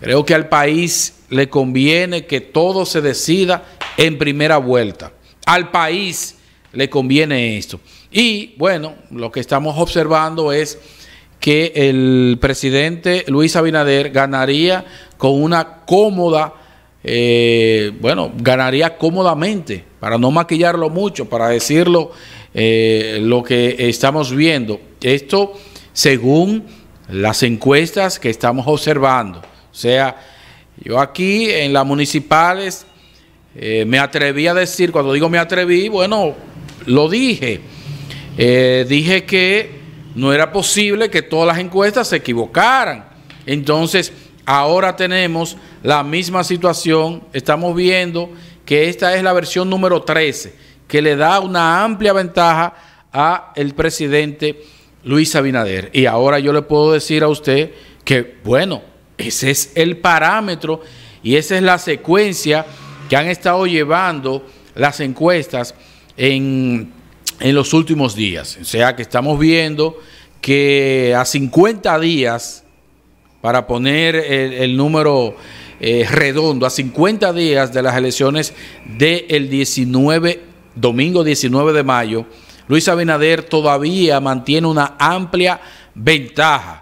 Creo que al país le conviene que todo se decida en primera vuelta. Al país le conviene esto. Y bueno, lo que estamos observando es que el presidente Luis Abinader ganaría con una cómoda, eh, bueno, ganaría cómodamente, para no maquillarlo mucho, para decirlo eh, lo que estamos viendo. Esto según las encuestas que estamos observando. O sea, yo aquí en las municipales eh, me atreví a decir, cuando digo me atreví, bueno, lo dije. Eh, dije que no era posible que todas las encuestas se equivocaran. Entonces, ahora tenemos la misma situación. Estamos viendo que esta es la versión número 13, que le da una amplia ventaja a el presidente Luis Abinader. Y ahora yo le puedo decir a usted que, bueno, ese es el parámetro y esa es la secuencia que han estado llevando las encuestas en, los últimos días. O sea que estamos viendo que a 50 días, para poner el, número eh, redondo, a 50 días de las elecciones del 19, domingo 19 de mayo, Luis Abinader todavía mantiene una amplia ventaja.